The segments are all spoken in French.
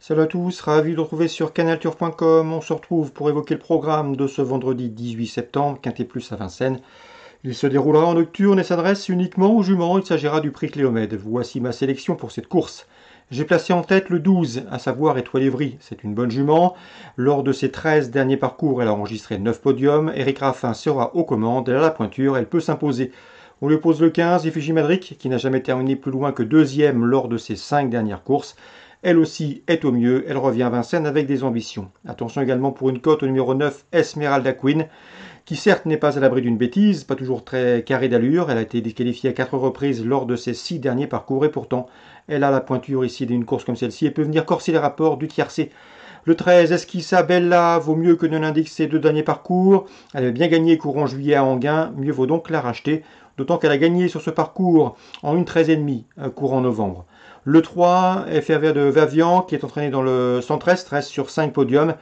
Salut à tous, ravi de vous retrouver sur canalture.com. On se retrouve pour évoquer le programme de ce vendredi 18 septembre, Quintet Plus à Vincennes. Il se déroulera en nocturne et s'adresse uniquement aux juments. Il s'agira du prix Cléomède. Voici ma sélection pour cette course. J'ai placé en tête le 12, à savoir Étoile Évry. C'est une bonne jument. Lors de ses 13 derniers parcours, elle a enregistré 9 podiums. Eric Raffin sera aux commandes. Elle a la pointure, elle peut s'imposer. On lui pose le 15, Effigie Madric, qui n'a jamais terminé plus loin que deuxième lors de ses 5 dernières courses. Elle aussi est au mieux, elle revient à Vincennes avec des ambitions. Attention également pour une cote au numéro 9, Esmeralda Queen, qui certes n'est pas à l'abri d'une bêtise, pas toujours très carrée d'allure, elle a été disqualifiée à quatre reprises lors de ses six derniers parcours et pourtant elle a la pointure ici d'une course comme celle-ci et peut venir corser les rapports du tiercé. Le 13, Esquissa Bella vaut mieux que ne l'indiquent ses deux derniers parcours. Elle avait bien gagné courant juillet à Anguin, mieux vaut donc la racheter d'autant qu'elle a gagné sur ce parcours en une demi courant novembre. Le 3, FRV de Vavian, qui est entraîné dans le centre-est, reste sur 5 podiums,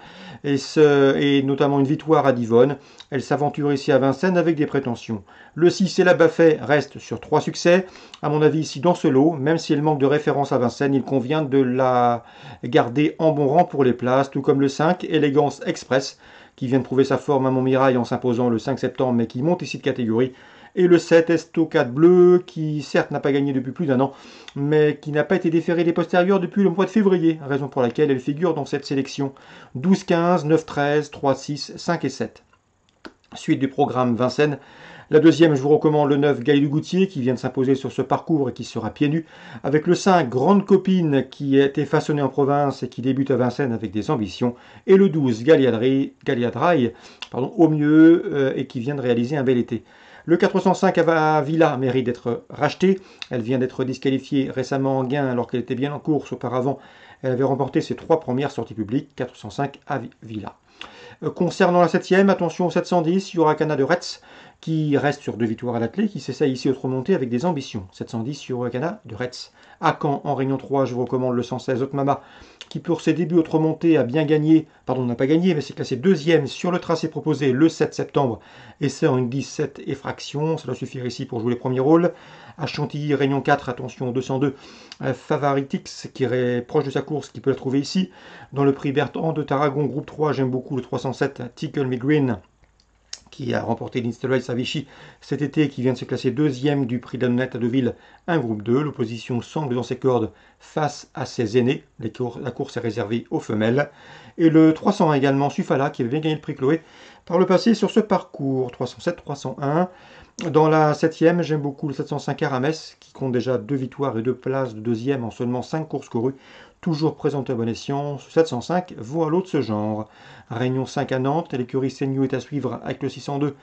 et, ce, notamment une victoire à Divonne. Elle s'aventure ici à Vincennes avec des prétentions. Le 6, la Baffet reste sur 3 succès. À mon avis, ici, dans ce lot, même si elle manque de référence à Vincennes, il convient de la garder en bon rang pour les places, tout comme le 5, Élégance Express, qui vient de prouver sa forme à Montmirail en s'imposant le 5 septembre, mais qui monte ici de catégorie et le 7 Esto4 bleu qui certes n'a pas gagné depuis plus d'un an, mais qui n'a pas été déféré des postérieurs depuis le mois de février, raison pour laquelle elle figure dans cette sélection 12-15, 9-13, 3-6, 5 et 7. Suite du programme Vincennes, la deuxième, je vous recommande le 9 Gaël Goutier qui vient de s'imposer sur ce parcours et qui sera pieds nus. Avec le 5 Grande Copine qui a été façonnée en province et qui débute à Vincennes avec des ambitions. Et le 12 Galliadraille, Galiadraille, pardon, au mieux euh, et qui vient de réaliser un bel été. Le 405 à Villa mérite d'être racheté, Elle vient d'être disqualifiée récemment en gain alors qu'elle était bien en course auparavant. Elle avait remporté ses trois premières sorties publiques, 405 à Villa. Euh, concernant la 7ème, attention au 710, Yurakana de Retz, qui reste sur deux victoires à l'athlète, qui s'essaye ici de remonter avec des ambitions. 710 Yurakana de Retz. À Caen, en Réunion 3, je vous recommande le 116 Otmama, qui pour ses débuts autre montée a bien gagné, pardon, n'a pas gagné, mais s'est classé deuxième sur le tracé proposé le 7 septembre, et c'est en une 17 effraction ça doit suffire ici pour jouer les premiers rôles. À Chantilly, Réunion 4, attention, 202, euh, Favaritix, qui est proche de sa course, qui peut la trouver ici. Dans le prix Bertrand de Tarragon, groupe 3, j'aime beaucoup le 307, Tickle Me Green, qui a remporté l'Instaloise Savichi cet été qui vient de se classer deuxième du prix de à Deauville, un groupe 2. L'opposition semble dans ses cordes face à ses aînés. la course est réservée aux femelles. Et le 301 également, Sufala, qui avait bien gagné le prix Chloé par le passé sur ce parcours 307-301. Dans la septième, j'aime beaucoup le 705 Arames qui compte déjà deux victoires et deux places de deuxième en seulement cinq courses courues toujours présente à bon escient, 705 vaut à l'autre ce genre. Réunion 5 à Nantes, l'écurie seigneur est à suivre avec le 602,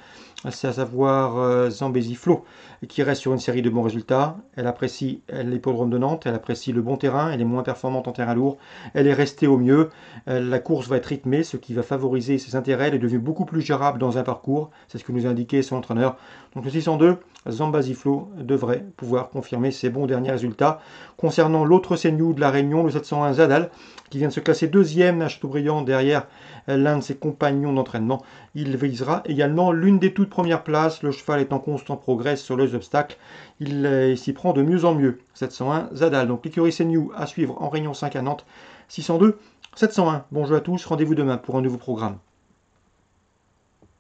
c'est à savoir euh, zambesi Flo, qui reste sur une série de bons résultats. Elle apprécie l'hippodrome de Nantes, elle apprécie le bon terrain, elle est moins performante en terrain lourd, elle est restée au mieux. Euh, la course va être rythmée, ce qui va favoriser ses intérêts, elle est devenue beaucoup plus gérable dans un parcours, c'est ce que nous a indiqué son entraîneur. Donc le 602, Zambaziflo devrait pouvoir confirmer ses bons derniers résultats. Concernant l'autre CNU de la Réunion, le 701 Zadal, qui vient de se classer deuxième à brillant derrière l'un de ses compagnons d'entraînement, il visera également l'une des toutes premières places. Le cheval est en constant progrès sur les obstacles. Il euh, s'y prend de mieux en mieux. 701 Zadal. Donc l'écurie CNU à suivre en Réunion 5 à Nantes. 602 701. bonjour à tous. Rendez-vous demain pour un nouveau programme.